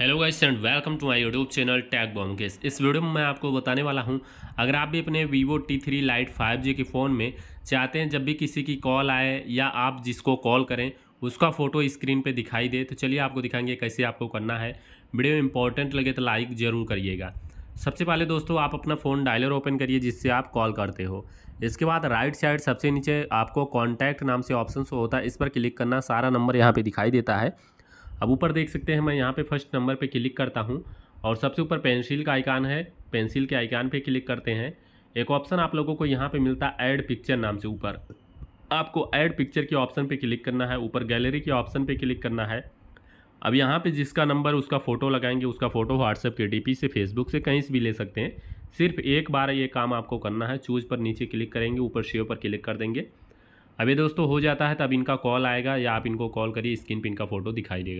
hello guys and welcome to my YouTube channel टैग बॉम केस इस वीडियो में मैं आपको बताने वाला हूं अगर आप भी अपने Vivo T three lite five G के फ़ोन में चाहते हैं जब भी किसी की कॉल आए या आप जिसको कॉल करें उसका फ़ोटो स्क्रीन पे दिखाई दे तो चलिए आपको दिखाएंगे कैसे आपको करना है वीडियो इंपॉर्टेंट लगे तो लाइक ज़रूर करिएगा सबसे पहले दोस्तों आप अपना फ़ोन डायलर ओपन करिए जिससे आप कॉल करते हो इसके बाद राइट साइड सबसे नीचे आपको कॉन्टैक्ट नाम से ऑप्शन होता है इस पर क्लिक करना सारा नंबर यहाँ पर दिखाई देता है अब ऊपर देख सकते हैं मैं यहाँ पे फर्स्ट नंबर पे क्लिक करता हूँ और सबसे ऊपर पेंसिल का आइकान है पेंसिल के आइकान पे क्लिक करते हैं एक ऑप्शन आप लोगों को यहाँ पे मिलता है ऐड पिक्चर नाम से ऊपर आपको ऐड पिक्चर के ऑप्शन पे क्लिक करना है ऊपर गैलरी के ऑप्शन पे क्लिक करना है अब यहाँ पे जिसका नंबर उसका फ़ोटो लगाएंगे उसका फ़ोटो व्हाट्सएप के डी से फेसबुक से कहीं से भी ले सकते हैं सिर्फ एक बार ये काम आपको करना है चूज पर नीचे क्लिक करेंगे ऊपर शेयर पर क्लिक कर देंगे अभी दोस्तों हो जाता है तब इनका कॉल आएगा या आप इनको कॉल करिए स्क्रीन पर इनका फ़ोटो दिखाई देगा